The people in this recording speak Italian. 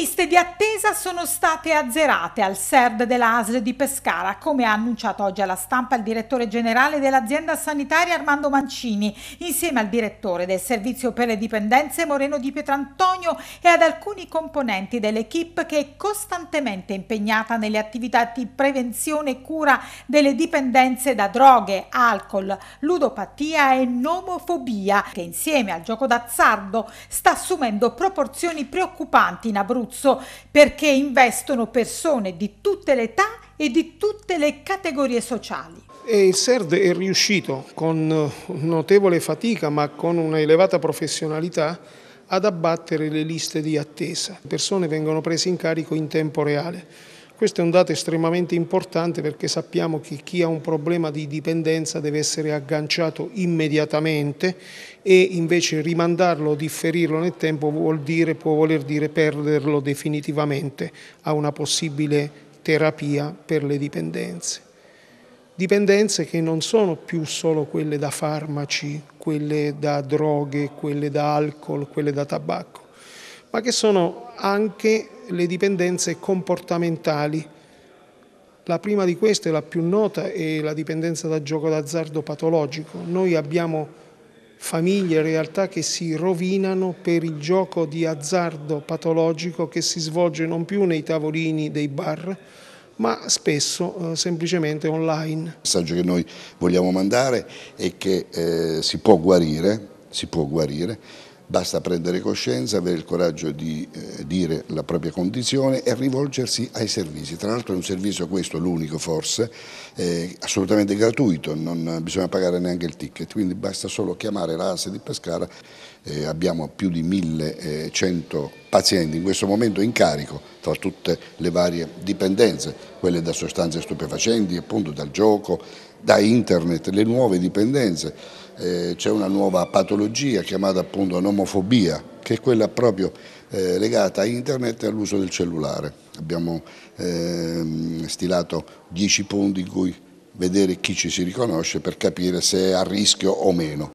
liste di attesa sono state azzerate al SERD della ASL di Pescara, come ha annunciato oggi alla stampa il direttore generale dell'azienda sanitaria Armando Mancini, insieme al direttore del servizio per le dipendenze Moreno di Pietrantonio e ad alcuni componenti dell'equipe che è costantemente impegnata nelle attività di prevenzione e cura delle dipendenze da droghe, alcol, ludopatia e nomofobia, che insieme al gioco d'azzardo sta assumendo proporzioni preoccupanti in Abruzzo Abruzzo perché investono persone di tutte le età e di tutte le categorie sociali. E il SERD è riuscito con notevole fatica ma con una elevata professionalità ad abbattere le liste di attesa. Le persone vengono prese in carico in tempo reale. Questo è un dato estremamente importante perché sappiamo che chi ha un problema di dipendenza deve essere agganciato immediatamente e invece rimandarlo o differirlo nel tempo vuol dire, può voler dire perderlo definitivamente a una possibile terapia per le dipendenze. Dipendenze che non sono più solo quelle da farmaci, quelle da droghe, quelle da alcol, quelle da tabacco, ma che sono anche le dipendenze comportamentali. La prima di queste, la più nota, è la dipendenza da gioco d'azzardo patologico. Noi abbiamo famiglie, e realtà che si rovinano per il gioco di azzardo patologico che si svolge non più nei tavolini dei bar, ma spesso eh, semplicemente online. Il messaggio che noi vogliamo mandare è che eh, si può guarire, si può guarire Basta prendere coscienza, avere il coraggio di eh, dire la propria condizione e rivolgersi ai servizi. Tra l'altro è un servizio questo, l'unico forse, eh, assolutamente gratuito, non bisogna pagare neanche il ticket, quindi basta solo chiamare l'ASE di Pescara, eh, abbiamo più di 1100 pazienti in questo momento in carico tra tutte le varie dipendenze, quelle da sostanze stupefacenti, appunto dal gioco, da internet, le nuove dipendenze. Eh, c'è una nuova patologia chiamata appunto nomofobia, che è quella proprio eh, legata a internet e all'uso del cellulare. Abbiamo eh, stilato dieci punti in cui vedere chi ci si riconosce per capire se è a rischio o meno.